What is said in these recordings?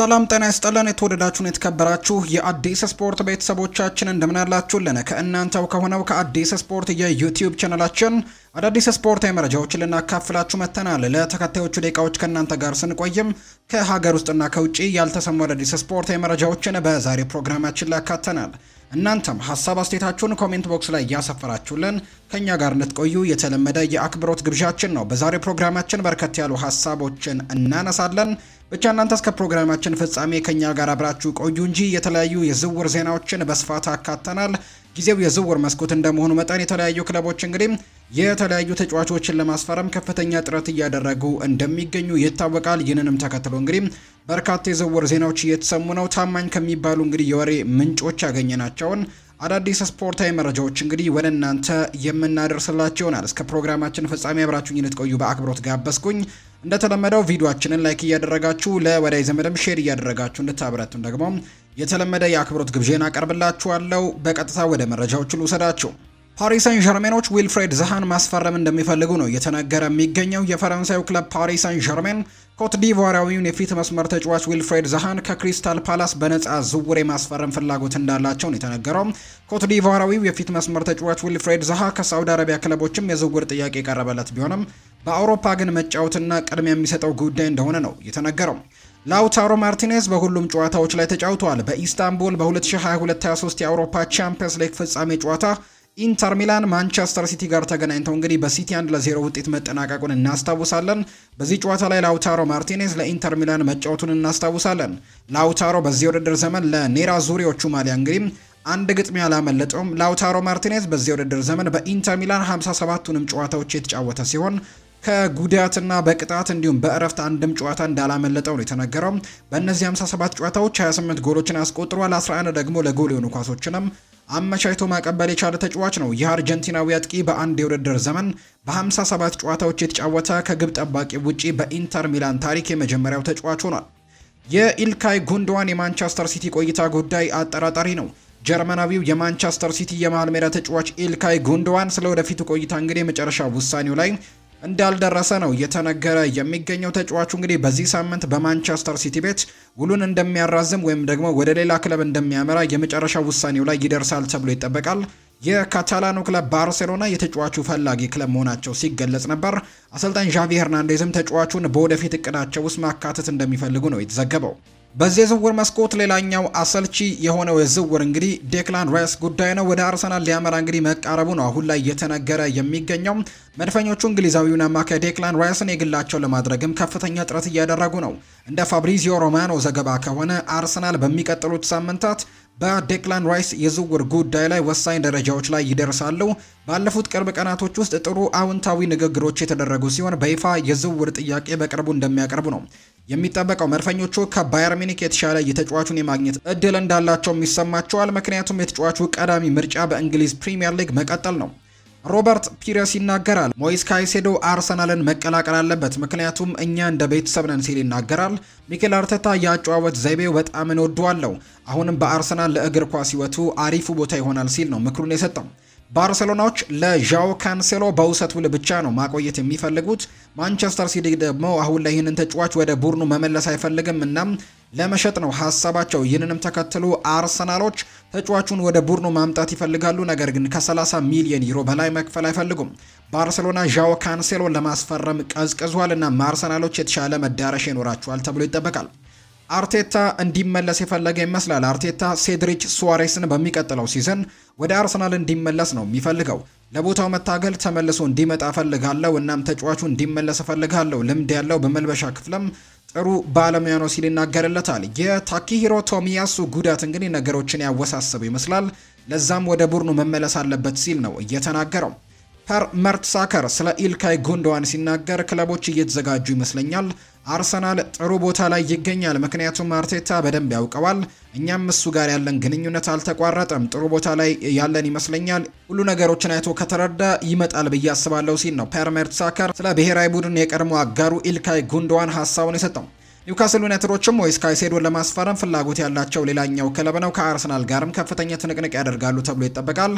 ሰላም ጤና ይስጥልን። የተወደዳችሁን የተከበራችሁ የአዲስ ስፖርት ቤተሰቦቻችን እንደምን ከእናንተው ከሆነው ከአዲስ ስፖርት የዩቲዩብ ቻናላችን አዳዲስ ስፖርታዊ መረጃዎችን ልናካፍላችሁ መጥተናል። ለተከታዮቹ ደቂቃዎች ከእናንተ ጋር ስንቆይም ከሀገር ውስጥና ከውጭ ያልተሰሙ አዳዲስ ስፖርታዊ መረጃዎችን በዛሬ ፕሮግራማችን ላይ ያካተናል። እናንተም ሀሳብ አስተያየታችሁን ኮሜንት ቦክስ ላይ እያሰፈራችሁልን ከእኛ ጋር እንድትቆዩ የተለመደ የአክብሮት ግብዣችን ነው። በዛሬው ፕሮግራማችን በርከት ያሉ ሀሳቦችን እናነሳለን። ብቻ እናንተ እስከ ፕሮግራማችን ፍጻሜ ከእኛ ጋር አብራችሁ ቆዩ እንጂ የተለያዩ የዝውውር ዜናዎችን በስፋት አካተናል። ጊዜው የዝውውር መስኮት እንደመሆኑ መጠን የተለያዩ ክለቦች እንግዲህ የተለያዩ ተጫዋቾችን ለማስፈረም ከፍተኛ ጥረት እያደረጉ እንደሚገኙ ይታወቃል። ይህንንም ተከትሎ እንግዲህ በርካታ የዝውውር ዜናዎች እየተሰሙ ነው። ታማኝ ከሚባሉ እንግዲህ የወሬ ምንጮች ያገኘናቸውን አዳዲስ ስፖርታዊ መረጃዎች እንግዲህ ወደ እናንተ የምናደርስላችሁ ይሆናል። እስከ ፕሮግራማችን ፍጻሜ አብራችሁኝ እንድትቆዩ በአክብሮት ጋበዝኩኝ። እንደተለመደው ቪዲዮችንን ላይክ እያደረጋችሁ ለወዳጅ ዘመድም ሼር እያደረጋችሁ እንድታበረቱን ደግሞ የተለመደ የአክብሮት ግብዣን አቀርብላችኋለሁ። በቀጥታ ወደ መረጃዎች ልውሰዳችሁ። ፓሪስ ሳን ዠርሜኖች ዊልፍሬድ ዛሃን ማስፈረም እንደሚፈልጉ ነው እየተነገረ የሚገኘው። የፈረንሳዩ ክለብ ፓሪስ ሳን ዠርሜን ኮትዲቯራዊውን የፊት መስመር ተጫዋች ዊልፍሬድ ዛሃን ከክሪስታል ፓላስ በነፃ ዝውውር የማስፈረም ፍላጎት እንዳላቸው ነው የተነገረው። ኮትዲቯራዊው የፊት መስመር ተጫዋች ዊልፍሬድ ዛሃ ከሳውዲ አረቢያ ክለቦችም የዝውውር ጥያቄ የቀረበለት ቢሆንም በአውሮፓ ግን መጫወትና ቅድሚያ የሚሰጠው ጉዳይ እንደሆነ ነው የተነገረው። ላውታሮ ማርቲኔዝ በሁሉም ጨዋታዎች ላይ ተጫውተዋል። በኢስታንቡል በ2022/23 የአውሮፓ ቻምፒየንስ ሊግ ፍጻሜ ጨዋታ ኢንተር ሚላን ማንቸስተር ሲቲ ጋር ተገናኝተው እንግዲህ በሲቲ አንድ ለዜሮ ውጤት መጠናቀቁን እናስታውሳለን። በዚህ ጨዋታ ላይ ላውታሮ ማርቲኔዝ ለኢንተር ሚላን መጫወቱን እናስታውሳለን። ላውታሮ በዚህ ውድድር ዘመን ለኔራ ዙሪዎቹ ማሊያ እንግዲህ አንድ ግጥሚያ አላመለጠውም። ላውታሮ ማርቲኔዝ በዚህ ውድድር ዘመን በኢንተር ሚላን 57ቱንም ጨዋታዎች የተጫወተ ሲሆን ከጉዳትና በቅጣት እንዲሁም በእረፍት አንድም ጨዋታ እንዳላመለጠው ነው የተነገረው። በእነዚህ 57 ጨዋታዎች 28 ጎሎችን አስቆጥሯል። 11 ደግሞ ለጎል የሆኑ ኳሶችንም አመቻችቶ ማቀበል የቻለ ተጫዋች ነው። ይህ አርጀንቲናዊ አጥቂ በአንድ የውድድር ዘመን በ57 ጨዋታዎች የተጫወተ ከግብ ጠባቂ ውጪ በኢንተር ሚላን ታሪክ የመጀመሪያው ተጫዋች ሆኗል። የኢልካይ ጉንዶዋን የማንቸስተር ሲቲ ቆይታ ጉዳይ አጠራጣሪ ነው። ጀርመናዊው የማንቸስተር ሲቲ የመሃል ሜዳ ተጫዋች ኢልካይ ጉንዶዋን ስለ ወደፊቱ ቆይታ እንግዲህ የመጨረሻ ውሳኔው ላይ እንዳልደረሰ ነው እየተነገረ የሚገኘው። ተጫዋቹ እንግዲህ በዚህ ሳምንት በማንቸስተር ሲቲ ቤት ውሉን እንደሚያራዝም ወይም ደግሞ ወደ ሌላ ክለብ እንደሚያመራ የመጨረሻ ውሳኔው ላይ ይደርሳል ተብሎ ይጠበቃል። የካታላኑ ክለብ ባርሴሎና የተጫዋቹ ፈላጊ ክለብ መሆናቸው ሲገለጽ ነበር። አሰልጣኝ ዣቪ ሄርናንዴዝም ተጫዋቹን በወደፊት እቅዳቸው ውስጥ ማካተት እንደሚፈልጉ ነው የተዘገበው። በዚህ የዝውውር መስኮት ሌላኛው አሰልቺ የሆነው የዝውውር እንግዲህ ዴክላን ራይስ ጉዳይ ነው። ወደ አርሰናል ሊያመራ እንግዲህ መቃረቡ ነው አሁን ላይ እየተነገረ የሚገኘው። መድፈኞቹ እንግሊዛዊውን አማካይ ዴክላን ራይስን የግላቸው ለማድረግም ከፍተኛ ጥረት እያደረጉ ነው። እንደ ፋብሪዚዮ ሮማኖ ዘገባ ከሆነ አርሰናል በሚቀጥሉት ሳምንታት በዴክላን ራይስ የዝውውር ጉዳይ ላይ ወሳኝ ደረጃዎች ላይ ይደርሳሉ። ባለፉት ቅርብ ቀናቶች ውስጥ ጥሩ አውንታዊ ንግግሮች የተደረጉ ሲሆን በይፋ የዝውውር ጥያቄ በቅርቡ እንደሚያቀርቡ ነው የሚጠበቀው። መድፈኞቹ ከባየር ሚኒክ የተሻለ የተጫዋቹን የማግኘት እድል እንዳላቸውም ይሰማቸዋል። ምክንያቱም የተጫዋቹ ቀዳሚ ምርጫ በእንግሊዝ ፕሪምየር ሊግ መቀጠል ነው። ሮበርት ፒረስ ይናገራል። ሞይስ ካይሴዶ አርሰናልን መቀላቀል አለበት ምክንያቱም እኛ እንደ ቤተሰብ ነን ሲል ይናገራል። ሚኬል አርቴታ የአጨዋወት ዘይቤው በጣም እንወደዋለሁ። አሁንም በአርሰናል ለእግር ኳስ ሕይወቱ አሪፉ ቦታ ይሆናል ሲል ነው ምክሩን የሰጠው። ባርሰሎናዎች ለዣው ካንሴሎ በውሰት ውል ብቻ ነው ማቆየት የሚፈልጉት። ማንቸስተር ሲቲ ደግሞ አሁን ላይ ይህንን ተጫዋች ወደ ቡድኑ መመለስ አይፈልግም እና ለመሸጥ ነው ሀሳባቸው። ይህንንም ተከትሎ አርሰናሎች ተጫዋቹን ወደ ቡድኑ ማምጣት ይፈልጋሉ፣ ነገር ግን ከ30 ሚሊዮን ዩሮ በላይ መክፈል አይፈልጉም። ባርሰሎና ዣው ካንሴሎ ለማስፈረም ቀዝቅዟል እና አርሰናሎች የተሻለ መዳረሻ ይኖራቸዋል ተብሎ ይጠበቃል። አርቴታ እንዲመለስ የፈለገ ይመስላል። አርቴታ ሴድሪች ሱዋሬስን በሚቀጥለው ሲዘን ወደ አርሰናል እንዲመለስ ነው የሚፈልገው። ለቦታው መታገል ተመልሶ እንዲመጣ እፈልጋለሁ፣ እናም ተጫዋቹ እንዲመለስ እፈልጋለሁ። ልምድ ያለው በመልበሻ ክፍልም ጥሩ ባለሙያ ነው ሲል ይናገርለታል። የታኪሂሮ ቶሚያሱ ጉዳት እንግዲህ ነገሮችን ያወሳሰበው ይመስላል። ለዛም ወደ ቡድኑ መመለስ አለበት ሲል ነው እየተናገረው ፐርመርትሳከር ስለ ኢልካይ ጉንዶዋን ሲናገር ክለቦች እየተዘጋጁ ይመስለኛል። አርሰናል ጥሩ ቦታ ላይ ይገኛል፣ ምክንያቱም አርቴታ በደንብ ያውቀዋል። እኛም እሱ ጋር ያለን ግንኙነት አልተቋረጠም፣ ጥሩ ቦታ ላይ ያለን ይመስለኛል። ሁሉ ነገሮችን አይቶ ከተረዳ ይመጣል ብዬ አስባለሁ ሲል ነው ፐርመርትሳከር ስለ ብሔራዊ ቡድን የቀድሞ አጋሩ ኢልካይ ጉንዶዋን ሀሳቡን የሰጠው። ኒውካስል ዩናይትዶችም ሞይስ ካይሴዶን ለማስፈረም ፍላጎት ያላቸው ሌላኛው ክለብ ነው። ከአርሰናል ጋርም ከፍተኛ ትንቅንቅ ያደርጋሉ ተብሎ ይጠበቃል።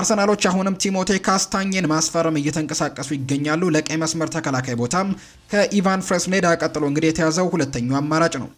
አርሰናሎች አሁንም ቲሞቴ ካስታኝን ማስፈረም እየተንቀሳቀሱ ይገኛሉ። ለቀይ መስመር ተከላካይ ቦታም ከኢቫን ፍሬስኔዳ ቀጥሎ እንግዲህ የተያዘው ሁለተኛው አማራጭ ነው።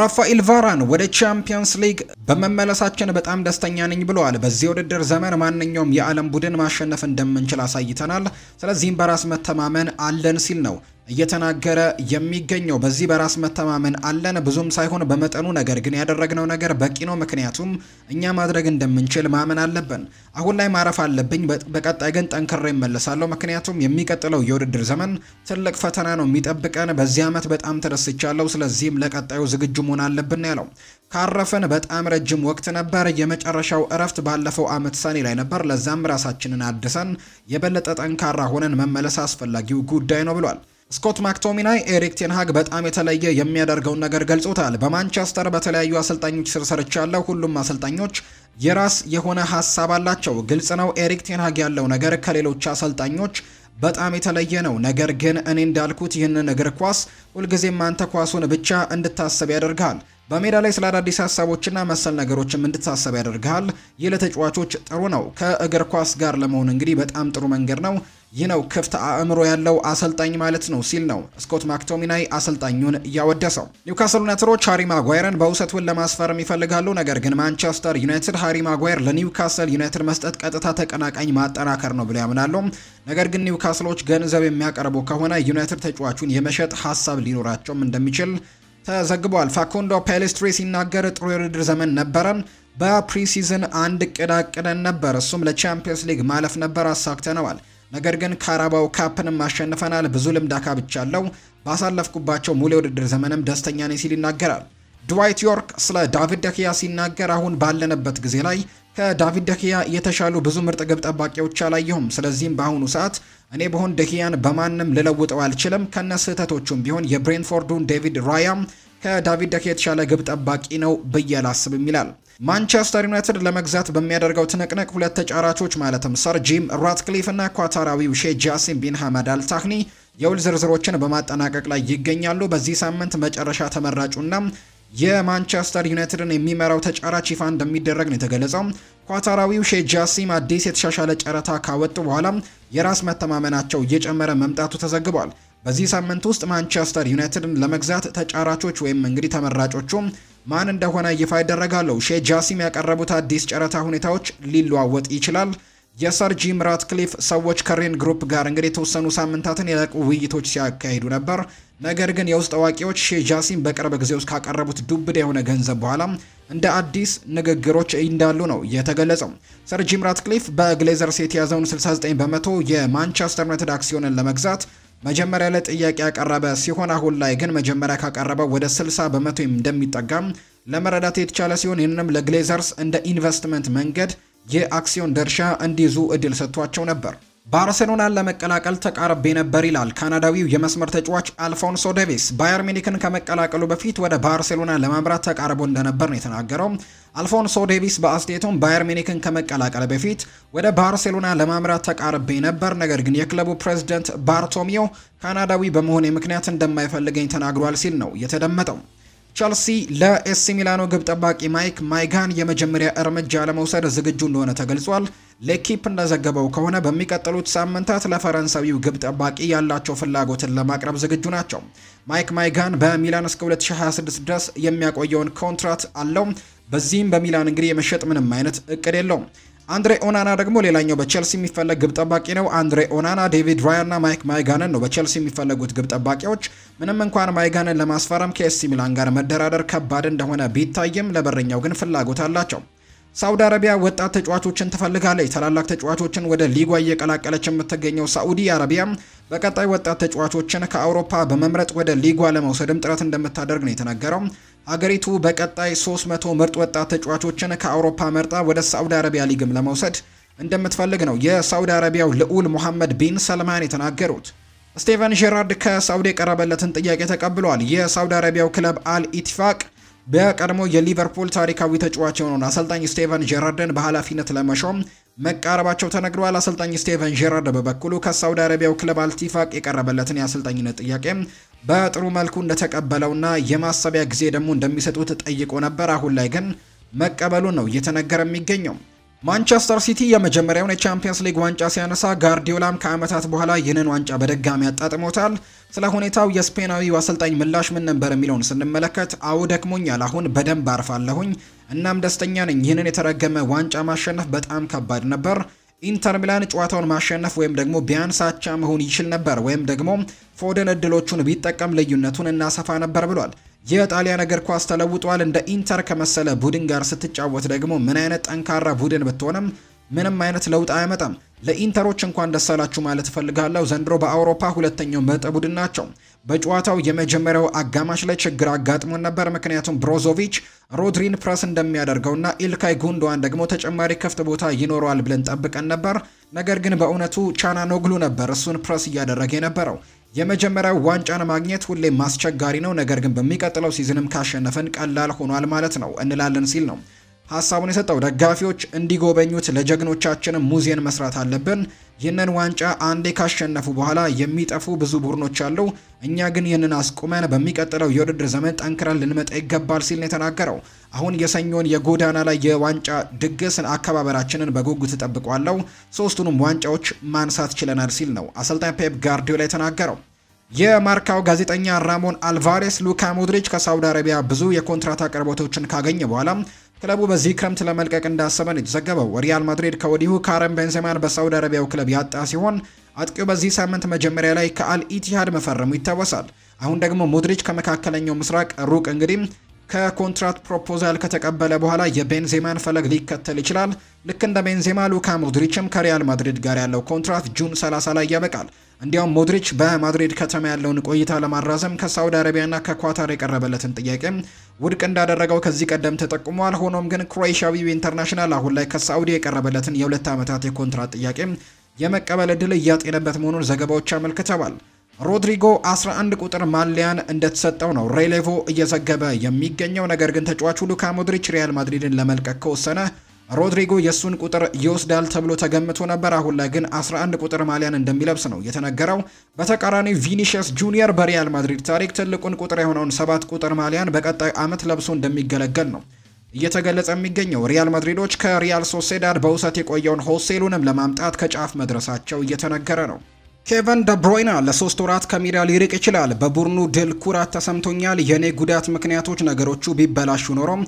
ራፋኤል ቫራን ወደ ቻምፒየንስ ሊግ በመመለሳችን በጣም ደስተኛ ነኝ ብለዋል። በዚህ ውድድር ዘመን ማንኛውም የዓለም ቡድን ማሸነፍ እንደምንችል አሳይተናል። ስለዚህም በራስ መተማመን አለን ሲል ነው እየተናገረ የሚገኘው በዚህ በራስ መተማመን አለን ብዙም ሳይሆን በመጠኑ ነገር ግን ያደረግነው ነገር በቂ ነው ምክንያቱም እኛ ማድረግ እንደምንችል ማመን አለብን አሁን ላይ ማረፍ አለብኝ በቀጣይ ግን ጠንክሬ እመለሳለሁ ምክንያቱም የሚቀጥለው የውድድር ዘመን ትልቅ ፈተና ነው የሚጠብቀን በዚህ ዓመት በጣም ተደስቻለሁ ስለዚህም ለቀጣዩ ዝግጁ መሆን አለብን ያለው ካረፍን በጣም ረጅም ወቅት ነበር። የመጨረሻው እረፍት ባለፈው አመት ሰኔ ላይ ነበር። ለዛም ራሳችንን አድሰን የበለጠ ጠንካራ ሆነን መመለስ አስፈላጊው ጉዳይ ነው ብሏል። ስኮት ማክቶሚናይ ኤሪክ ቴንሃግ በጣም የተለየ የሚያደርገውን ነገር ገልጾታል። በማንቸስተር በተለያዩ አሰልጣኞች ስር ሰርቻለሁ። ሁሉም አሰልጣኞች የራስ የሆነ ሀሳብ አላቸው። ግልጽ ነው። ኤሪክ ቴንሃግ ያለው ነገር ከሌሎች አሰልጣኞች በጣም የተለየ ነው። ነገር ግን እኔ እንዳልኩት ይህንን እግር ኳስ ሁልጊዜም አንተ ኳሱን ብቻ እንድታስብ ያደርጋል። በሜዳ ላይ ስለ አዳዲስ ሀሳቦችና መሰል ነገሮችም እንድታሰብ ያደርግሃል። ይህ ለተጫዋቾች ጥሩ ነው። ከእግር ኳስ ጋር ለመሆን እንግዲህ በጣም ጥሩ መንገድ ነው። ይህ ነው ክፍት አእምሮ ያለው አሰልጣኝ ማለት ነው ሲል ነው ስኮት ማክቶሚናይ አሰልጣኙን እያወደሰው። ኒውካስል ዩናይትዶች ሃሪ ማጓየርን በውሰቱን ለማስፈረም ይፈልጋሉ። ነገር ግን ማንቸስተር ዩናይትድ ሃሪ ማጓየር ለኒውካስል ዩናይትድ መስጠት ቀጥታ ተቀናቃኝ ማጠናከር ነው ብለው ያምናሉ። ነገር ግን ኒውካስሎች ገንዘብ የሚያቀርቡ ከሆነ ዩናይትድ ተጫዋቹን የመሸጥ ሀሳብ ሊኖራቸውም እንደሚችል ተዘግቧል። ፋኮንዶ ፔሌስትሪ ሲናገር ጥሩ የውድድር ዘመን ነበረን። በፕሪሲዝን አንድ ቅዳቅደን አቅደን ነበር። እሱም ለቻምፒየንስ ሊግ ማለፍ ነበር፣ አሳክተነዋል። ነገር ግን ካራባው ካፕንም አሸንፈናል። ብዙ ልምድ አካብቻለሁ። ባሳለፍኩባቸው ሙሉ የውድድር ዘመንም ደስተኛ ነኝ ሲል ይናገራል። ድዋይት ዮርክ ስለ ዳቪድ ደኪያ ሲናገር አሁን ባለንበት ጊዜ ላይ ከዳቪድ ደኪያ የተሻሉ ብዙ ምርጥ ግብ ጠባቂዎች አላየሁም። ስለዚህም በአሁኑ ሰዓት እኔ በሆን ደኪያን በማንም ልለውጠው አልችልም። ከነ ስህተቶቹም ቢሆን የብሬንፎርዱን ዴቪድ ራያም ከዳቪድ ደኪያ የተሻለ ግብ ጠባቂ ነው ብዬ ላስብም ይላል። ማንቸስተር ዩናይትድ ለመግዛት በሚያደርገው ትንቅንቅ ሁለት ተጫራቾች ማለትም ሰር ጂም ራትክሊፍ እና ኳታራዊው ሼህ ጃሲም ቢን ሐመድ አልታክኒ የውል ዝርዝሮችን በማጠናቀቅ ላይ ይገኛሉ። በዚህ ሳምንት መጨረሻ ተመራጩና የማንቸስተር ዩናይትድን የሚመራው ተጫራች ይፋ እንደሚደረግ ነው የተገለጸው። ኳታራዊው ሼህ ጃሲም አዲስ የተሻሻለ ጨረታ ካወጡ በኋላ የራስ መተማመናቸው እየጨመረ መምጣቱ ተዘግቧል። በዚህ ሳምንት ውስጥ ማንቸስተር ዩናይትድን ለመግዛት ተጫራቾች ወይም እንግዲህ ተመራጮቹ ማን እንደሆነ ይፋ ይደረጋሉ። ሼህ ጃሲም ያቀረቡት አዲስ ጨረታ ሁኔታዎች ሊለዋወጥ ይችላል። የሰር ጂም ራትክሊፍ ሰዎች ከሬን ግሩፕ ጋር እንግዲህ የተወሰኑ ሳምንታትን የለቁ ውይይቶች ሲያካሂዱ ነበር። ነገር ግን የውስጥ አዋቂዎች ሼህ ጃሲም በቅርብ ጊዜ ውስጥ ካቀረቡት ዱብዳ የሆነ ገንዘብ በኋላ እንደ አዲስ ንግግሮች እንዳሉ ነው የተገለጸው። ሰር ጂም ራትክሊፍ በግሌዘርስ የተያዘውን 69 በመቶ የማንቸስተር ዩናይትድ አክሲዮንን ለመግዛት መጀመሪያ ላይ ጥያቄ ያቀረበ ሲሆን አሁን ላይ ግን መጀመሪያ ካቀረበው ወደ 60 በመቶ እንደሚጠጋም ለመረዳት የተቻለ ሲሆን ይህንንም ለግሌዘርስ እንደ ኢንቨስትመንት መንገድ የአክሲዮን ድርሻ እንዲይዙ እድል ሰጥቷቸው ነበር። ባርሴሎናን ለመቀላቀል ተቃርቤ ነበር ይላል ካናዳዊው የመስመር ተጫዋች አልፎንሶ ዴቪስ። ባየር ሚኒክን ከመቀላቀሉ በፊት ወደ ባርሴሎና ለማምራት ተቃርቦ እንደነበር ነው የተናገረው። አልፎንሶ ዴቪስ በአስተያየቱም ባየር ሚኒክን ከመቀላቀል በፊት ወደ ባርሴሎና ለማምራት ተቃርቤ ነበር፣ ነገር ግን የክለቡ ፕሬዝደንት ባርቶሚዮ ካናዳዊ በመሆኔ ምክንያት እንደማይፈልገኝ ተናግሯል ሲል ነው የተደመጠው። ቸልሲ ለኤሲ ሚላኖ ግብ ጠባቂ ማይክ ማይጋን የመጀመሪያ እርምጃ ለመውሰድ ዝግጁ እንደሆነ ተገልጿል። ለኪፕ እንደዘገበው ከሆነ በሚቀጥሉት ሳምንታት ለፈረንሳዊው ግብ ጠባቂ ያላቸው ፍላጎትን ለማቅረብ ዝግጁ ናቸው። ማይክ ማይጋን በሚላን እስከ 2026 ድረስ የሚያቆየውን ኮንትራት አለው። በዚህም በሚላን እንግዲህ የመሸጥ ምንም አይነት እቅድ የለውም። አንድሬ ኦናና ደግሞ ሌላኛው በቼልሲ የሚፈለግ ግብ ጠባቂ ነው። አንድሬ ኦናና፣ ዴቪድ ራያና ማይክ ማይጋነን ነው በቼልሲ የሚፈለጉት ግብ ጠባቂዎች። ምንም እንኳን ማይጋነን ለማስፈረም ከኤሲ ሚላን ጋር መደራደር ከባድ እንደሆነ ቢታይም ለበረኛው ግን ፍላጎት አላቸው። ሳውዲ አረቢያ ወጣት ተጫዋቾችን ትፈልጋለች። ታላላቅ ተጫዋቾችን ወደ ሊጓ እየቀላቀለች የምትገኘው ሳዑዲ አረቢያ በቀጣይ ወጣት ተጫዋቾችን ከአውሮፓ በመምረጥ ወደ ሊጓ ለመውሰድም ጥረት እንደምታደርግ ነው የተነገረው። አገሪቱ በቀጣይ 300 ምርጥ ወጣት ተጫዋቾችን ከአውሮፓ መርጣ ወደ ሳዑዲ አረቢያ ሊግም ለመውሰድ እንደምትፈልግ ነው የሳዑዲ አረቢያው ልዑል ሙሐመድ ቢን ሰልማን የተናገሩት። ስቴቨን ጄራርድ ከሳዑዲ የቀረበለትን ጥያቄ ተቀብሏል። የሳዑዲ አረቢያው ክለብ አል ኢትፋቅ በቀድሞ የሊቨርፑል ታሪካዊ ተጫዋች የሆነውን አሰልጣኝ ስቴቨን ጀራርድን በኃላፊነት ለመሾም መቃረባቸው ተነግረዋል። አሰልጣኝ ስቴቨን ጀራርድ በበኩሉ ከሳውዲ አረቢያው ክለብ አልቲፋቅ የቀረበለትን የአሰልጣኝነት ጥያቄ በጥሩ መልኩ እንደተቀበለውና የማሰቢያ ጊዜ ደግሞ እንደሚሰጡት ጠይቆ ነበር። አሁን ላይ ግን መቀበሉ ነው እየተነገረ የሚገኘው። ማንቸስተር ሲቲ የመጀመሪያውን የቻምፒየንስ ሊግ ዋንጫ ሲያነሳ ጋርዲዮላም ከዓመታት በኋላ ይህንን ዋንጫ በድጋሚ አጣጥሞታል። ስለ ሁኔታው የስፔናዊ አሰልጣኝ ምላሽ ምን ነበር የሚለውን ስንመለከት፣ አዎ ደክሞኛል፣ አሁን በደንብ አርፋለሁኝ፣ እናም ደስተኛ ነኝ። ይህንን የተረገመ ዋንጫ ማሸነፍ በጣም ከባድ ነበር። ኢንተር ሚላን ጨዋታውን ማሸነፍ ወይም ደግሞ ቢያንሳቻ መሆን ይችል ነበር፣ ወይም ደግሞ ፎደን እድሎቹን ቢጠቀም ልዩነቱን እናሰፋ ነበር ብሏል። የጣሊያን እግር ኳስ ተለውጧል። እንደ ኢንተር ከመሰለ ቡድን ጋር ስትጫወት ደግሞ ምን አይነት ጠንካራ ቡድን ብትሆንም ምንም አይነት ለውጥ አያመጣም። ለኢንተሮች እንኳን ደስ አላችሁ ማለት እፈልጋለሁ። ዘንድሮ በአውሮፓ ሁለተኛው ምርጥ ቡድን ናቸው። በጨዋታው የመጀመሪያው አጋማሽ ላይ ችግር አጋጥሞን ነበር፣ ምክንያቱም ብሮዞቪች ሮድሪን ፕረስ እንደሚያደርገውና ኢልካይ ጉንዶዋን ደግሞ ተጨማሪ ክፍት ቦታ ይኖረዋል ብለን ጠብቀን ነበር። ነገር ግን በእውነቱ ቻና ኖግሉ ነበር እሱን ፕረስ እያደረገ የነበረው። የመጀመሪያው ዋንጫን ማግኘት ሁሌም አስቸጋሪ ነው፣ ነገር ግን በሚቀጥለው ሲዝንም ካሸነፈን ቀላል ሆኗል ማለት ነው እንላለን ሲል ነው ሀሳቡን የሰጠው ደጋፊዎች እንዲጎበኙት ለጀግኖቻችንም ሙዚየን መስራት አለብን። ይህንን ዋንጫ አንዴ ካሸነፉ በኋላ የሚጠፉ ብዙ ቡድኖች አሉ። እኛ ግን ይህንን አስቁመን በሚቀጥለው የውድድር ዘመን ጠንክረን ልንመጣ ይገባል ሲል ነው የተናገረው። አሁን የሰኞን የጎዳና ላይ የዋንጫ ድግስን አከባበራችንን በጉጉት እጠብቋለሁ። ሶስቱንም ዋንጫዎች ማንሳት ችለናል ሲል ነው አሰልጣኝ ፔፕ ጋርዲዮላ የተናገረው። የማርካው ጋዜጠኛ ራሞን አልቫሬስ ሉካ ሞድሪች ከሳውዲ አረቢያ ብዙ የኮንትራት አቅርቦቶችን ካገኘ በኋላ ክለቡ በዚህ ክረምት ለመልቀቅ እንዳሰበ የተዘገበው። ሪያል ማድሪድ ከወዲሁ ካረም ቤንዜማን በሳውዲ አረቢያው ክለብ ያጣ ሲሆን አጥቂው በዚህ ሳምንት መጀመሪያ ላይ ከአልኢቲሃድ መፈረሙ ይታወሳል። አሁን ደግሞ ሞድሪች ከመካከለኛው ምስራቅ ሩቅ እንግዲህ ከኮንትራት ፕሮፖዛል ከተቀበለ በኋላ የቤንዜማን ፈለግ ሊከተል ይችላል። ልክ እንደ ቤንዜማ ሉካ ሞድሪችም ከሪያል ማድሪድ ጋር ያለው ኮንትራት ጁን 30 ላይ ያበቃል። እንዲያውም ሞድሪች በማድሪድ ከተማ ያለውን ቆይታ ለማራዘም ከሳውዲ አረቢያና ከኳታር የቀረበለትን ጥያቄ ውድቅ እንዳደረገው ከዚህ ቀደም ተጠቁሟል። ሆኖም ግን ክሮኤሽያዊው ኢንተርናሽናል አሁን ላይ ከሳውዲ የቀረበለትን የሁለት ዓመታት የኮንትራት ጥያቄ የመቀበል እድል እያጤነበት መሆኑን ዘገባዎች አመልክተዋል። ሮድሪጎ 11 ቁጥር ማሊያን እንደተሰጠው ነው ሬሌቮ እየዘገበ የሚገኘው። ነገር ግን ተጫዋቹ ሉካ ሞድሪች ሪያል ማድሪድን ለመልቀቅ ከወሰነ ሮድሪጎ የእሱን ቁጥር ይወስዳል ተብሎ ተገምቶ ነበር። አሁን ላይ ግን 11 ቁጥር ማሊያን እንደሚለብስ ነው የተነገረው። በተቃራኒ ቪኒሽስ ጁኒየር በሪያል ማድሪድ ታሪክ ትልቁን ቁጥር የሆነውን ሰባት ቁጥር ማሊያን በቀጣይ ዓመት ለብሶ እንደሚገለገል ነው እየተገለጸ የሚገኘው። ሪያል ማድሪዶች ከሪያል ሶሴዳድ በውሰት የቆየውን ሆሴሉንም ለማምጣት ከጫፍ መድረሳቸው እየተነገረ ነው። ኬቨን ደብሮይና ለሶስት ወራት ከሜዳ ሊርቅ ይችላል። በቡድኑ ድል ኩራት ተሰምቶኛል። የኔ ጉዳት ምክንያቶች ነገሮቹ ቢበላሹ ኖሮም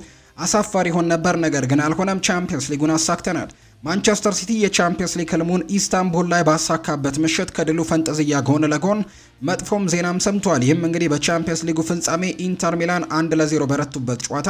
አሳፋሪ ይሆን ነበር፣ ነገር ግን አልሆነም። ቻምፒየንስ ሊጉን አሳክተናል። ማንቸስተር ሲቲ የቻምፒየንስ ሊግ ህልሙን ኢስታንቡል ላይ ባሳካበት ምሽት ከድሉ ፈንጠዝያ ጎን ለጎን መጥፎም ዜናም ሰምቷል። ይህም እንግዲህ በቻምፒየንስ ሊጉ ፍጻሜ ኢንተር ሚላን አንድ ለዜሮ በረቱበት ጨዋታ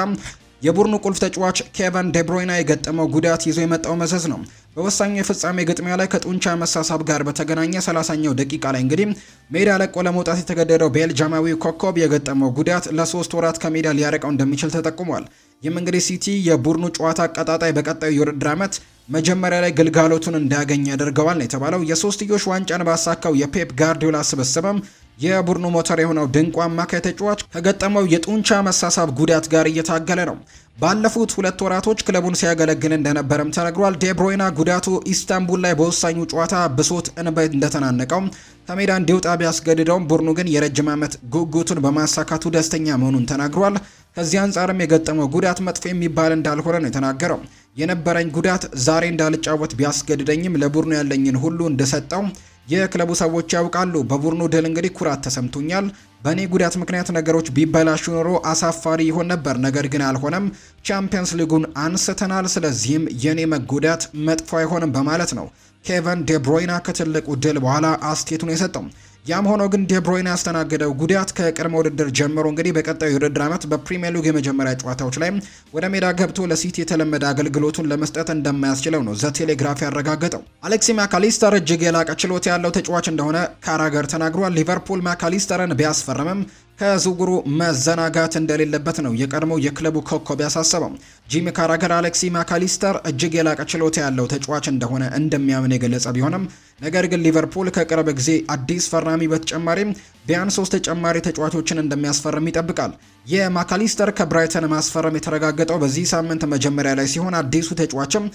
የቡድኑ ቁልፍ ተጫዋች ኬቨን ደብሮይና የገጠመው ጉዳት ይዞ የመጣው መዘዝ ነው። በወሳኙ የፍጻሜ ግጥሚያ ላይ ከጡንቻ መሳሳብ ጋር በተገናኘ 30ኛው ደቂቃ ላይ እንግዲህ ሜዳ ለቆ ለመውጣት የተገደደው ቤልጃማዊ ኮከብ የገጠመው ጉዳት ለሶስት ወራት ከሜዳ ሊያረቀው እንደሚችል ተጠቁሟል። ይህም እንግዲህ ሲቲ የቡድኑ ጨዋታ አቀጣጣይ በቀጣዩ የውድድር ዓመት መጀመሪያ ላይ ግልጋሎቱን እንዳያገኝ ያደርገዋል ነው የተባለው። የሶስትዮሽ ዋንጫን ባሳካው የፔፕ ጋርዲዮላ ስብስብም የቡድኑ ሞተር የሆነው ድንቁ አማካይ ተጫዋች ከገጠመው የጡንቻ መሳሳብ ጉዳት ጋር እየታገለ ነው። ባለፉት ሁለት ወራቶች ክለቡን ሲያገለግል እንደነበረም ተነግሯል። ዴብሮይና ጉዳቱ ኢስታንቡል ላይ በወሳኙ ጨዋታ ብሶት እንበት እንደተናነቀው ከሜዳ እንዲወጣ ቢያስገድደውም ቡድኑ ግን የረጅም ዓመት ጉጉቱን በማሳካቱ ደስተኛ መሆኑን ተናግሯል። ከዚህ አንጻርም የገጠመው ጉዳት መጥፎ የሚባል እንዳልሆነ ነው የተናገረው። የነበረኝ ጉዳት ዛሬ እንዳልጫወት ቢያስገድደኝም ለቡድኑ ያለኝን ሁሉ እንደሰጠው የክለቡ ሰዎች ያውቃሉ። በቡድኑ ድል እንግዲህ ኩራት ተሰምቶኛል። በእኔ ጉዳት ምክንያት ነገሮች ቢበላሹ ኖሮ አሳፋሪ ይሆን ነበር፣ ነገር ግን አልሆነም። ቻምፒየንስ ሊጉን አንስተናል። ስለዚህም የኔ መጎዳት መጥፎ አይሆንም በማለት ነው ኬቨን ዴብሮይና ከትልቁ ድል በኋላ አስቴቱን የሰጠው። ያም ሆኖ ግን ዴብሮይን ያስተናገደው ጉዳት ከቅድመ ውድድር ጀምሮ እንግዲህ በቀጣዩ የውድድር ዓመት በፕሪሚየር ሊግ የመጀመሪያ ጨዋታዎች ላይ ወደ ሜዳ ገብቶ ለሲቲ የተለመደ አገልግሎቱን ለመስጠት እንደማያስችለው ነው ዘቴሌግራፍ ያረጋገጠው። አሌክሲ ማካሊስተር እጅግ የላቀ ችሎታ ያለው ተጫዋች እንደሆነ ካራገር ተናግሯል። ሊቨርፑል ማካሊስተርን ቢያስፈርምም ከዝውውሩ መዘናጋት እንደሌለበት ነው የቀድሞው የክለቡ ኮከብ ያሳሰበው። ጂሚ ካራገር አሌክሲ ማካሊስተር እጅግ የላቀ ችሎታ ያለው ተጫዋች እንደሆነ እንደሚያምን የገለጸ ቢሆንም ነገር ግን ሊቨርፑል ከቅርብ ጊዜ አዲስ ፈራሚ በተጨማሪም ቢያንስ ሶስት ተጨማሪ ተጫዋቾችን እንደሚያስፈርም ይጠብቃል። የማካሊስተር ከብራይተን ማስፈረም የተረጋገጠው በዚህ ሳምንት መጀመሪያ ላይ ሲሆን አዲሱ ተጫዋችም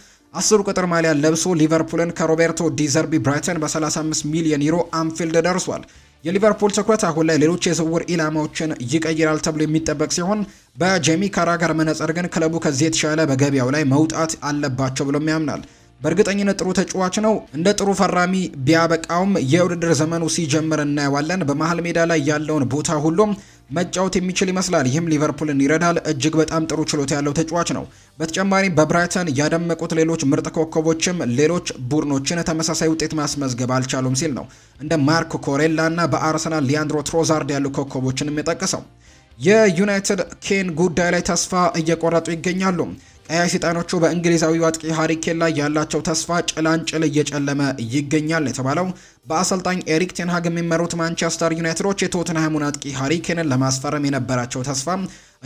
አስሩ ቁጥር ማሊያ ለብሶ ሊቨርፑልን ከሮቤርቶ ዲዘርቢ ብራይተን በ35 ሚሊዮን ዩሮ አንፊልድ ደርሷል። የሊቨርፑል ትኩረት አሁን ላይ ሌሎች የዝውውር ኢላማዎችን ይቀይራል ተብሎ የሚጠበቅ ሲሆን በጄሚ ካራገር መነጽር ግን ክለቡ ከዚህ የተሻለ በገበያው ላይ መውጣት አለባቸው ብሎም ያምናል። በእርግጠኝነት ጥሩ ተጫዋች ነው። እንደ ጥሩ ፈራሚ ቢያበቃውም የውድድር ዘመኑ ሲጀምር እናየዋለን። በመሀል ሜዳ ላይ ያለውን ቦታ ሁሉም መጫወት የሚችል ይመስላል። ይህም ሊቨርፑልን ይረዳል። እጅግ በጣም ጥሩ ችሎታ ያለው ተጫዋች ነው። በተጨማሪም በብራይተን ያደመቁት ሌሎች ምርጥ ኮከቦችም ሌሎች ቡድኖችን ተመሳሳይ ውጤት ማስመዝገብ አልቻሉም ሲል ነው እንደ ማርክ ኮሬላ እና በአርሰናል ሊያንድሮ ትሮዛርድ ያሉ ኮከቦችንም የጠቀሰው። የዩናይትድ ኬን ጉዳይ ላይ ተስፋ እየቆረጡ ይገኛሉ። ቀያይ ሰይጣኖቹ በእንግሊዛዊ አጥቂ ሃሪኬን ላይ ያላቸው ተስፋ ጭላንጭል እየጨለመ ይገኛል የተባለው በአሰልጣኝ ኤሪክ ቴንሃግ የሚመሩት ማንቸስተር ዩናይትዶች የቶትንሃሙን አጥቂ ሃሪኬንን ለማስፈረም የነበራቸው ተስፋ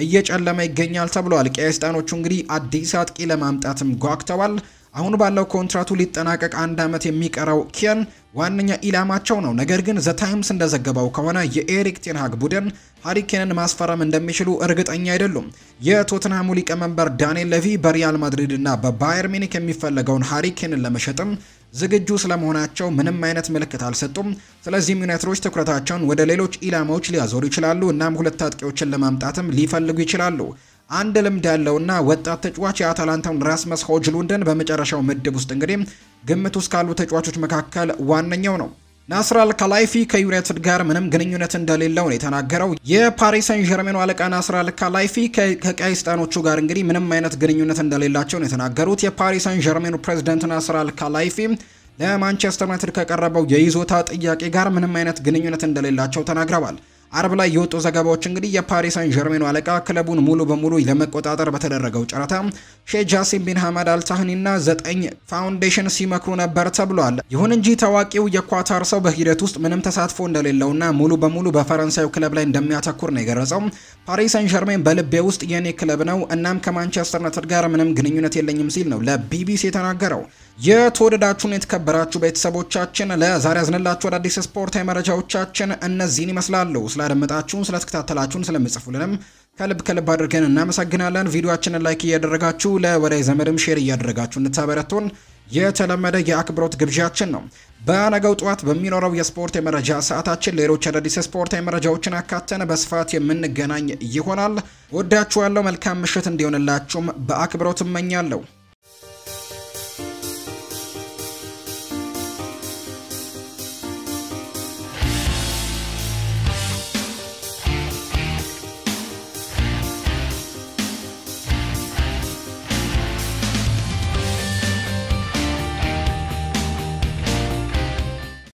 እየጨለመ ይገኛል ተብሏል። ቀያይ ሰይጣኖቹ እንግዲህ አዲስ አጥቂ ለማምጣትም ጓግተዋል። አሁን ባለው ኮንትራቱ ሊጠናቀቅ አንድ ዓመት የሚቀረው ኬን ዋነኛ ኢላማቸው ነው። ነገር ግን ዘ ታይምስ እንደዘገበው ከሆነ የኤሪክ ቴንሃግ ቡድን ሃሪኬንን ማስፈረም እንደሚችሉ እርግጠኛ አይደሉም። የቶትንሃሙ ሊቀመንበር ዳንኤል ለቪ በሪያል ማድሪድ እና በባየር ሚኒክ የሚፈለገውን ሃሪኬንን ለመሸጥም ዝግጁ ስለመሆናቸው ምንም አይነት ምልክት አልሰጡም። ስለዚህም ዩናይትዶች ትኩረታቸውን ወደ ሌሎች ኢላማዎች ሊያዞሩ ይችላሉ። እናም ሁለት አጥቂዎችን ለማምጣትም ሊፈልጉ ይችላሉ። አንድ ልምድ ያለውና ወጣት ተጫዋች የአታላንታውን ራስመስ ሆጅሉንደን በመጨረሻው ምድብ ውስጥ እንግዲህ ግምት ውስጥ ካሉ ተጫዋቾች መካከል ዋነኛው ነው። ናስራል ካላይፊ ከዩናይትድ ጋር ምንም ግንኙነት እንደሌለው ነው የተናገረው። የፓሪስ ሰን ዠርሜኑ አለቃ ናስራል ካላይፊ ከቀይስጣኖቹ ጋር እንግዲህ ምንም አይነት ግንኙነት እንደሌላቸው ነው የተናገሩት። የፓሪስ ሰን ዠርሜኑ ፕሬዚደንት ናስራል ካላይፊ ለማንቸስተር ዩናይትድ ከቀረበው የይዞታ ጥያቄ ጋር ምንም አይነት ግንኙነት እንደሌላቸው ተናግረዋል። አርብ ላይ የወጡ ዘገባዎች እንግዲህ የፓሪስ ሳን ዠርሜኑ አለቃ ክለቡን ሙሉ በሙሉ ለመቆጣጠር በተደረገው ጨረታ ሼህ ጃሲም ቢን ሐመድ አልታህኒና ዘጠኝ ፋውንዴሽን ሲመክሩ ነበር ተብሏል። ይሁን እንጂ ታዋቂው የኳታር ሰው በሂደት ውስጥ ምንም ተሳትፎ እንደሌለውና ሙሉ በሙሉ በፈረንሳዩ ክለብ ላይ እንደሚያተኩር ነው የገረጸው። ፓሪስ ሳን ዠርሜን በልቤ ውስጥ የኔ ክለብ ነው፣ እናም ከማንቸስተር ዩናይትድ ጋር ምንም ግንኙነት የለኝም ሲል ነው ለቢቢሲ የተናገረው። የተወደዳችሁን የተከበራችሁ ቤተሰቦቻችን ለዛሬ ያዝንላችሁ አዳዲስ ስፖርታዊ መረጃዎቻችን እነዚህን ይመስላሉ። ስላደመጣችሁን፣ ስለተከታተላችሁን፣ ስለምጽፉልንም ከልብ ከልብ አድርገን እናመሰግናለን። ቪዲዮችንን ላይክ እያደረጋችሁ ለወዳጅ ዘመድም ሼር እያደረጋችሁ እንድታበረቱን የተለመደ የአክብሮት ግብዣችን ነው። በነገው ጠዋት በሚኖረው የስፖርት የመረጃ ሰዓታችን ሌሎች አዳዲስ ስፖርት የመረጃዎችን አካተን በስፋት የምንገናኝ ይሆናል። ወዳችኋለሁ። መልካም ምሽት እንዲሆንላችሁም በአክብሮት እመኛለሁ።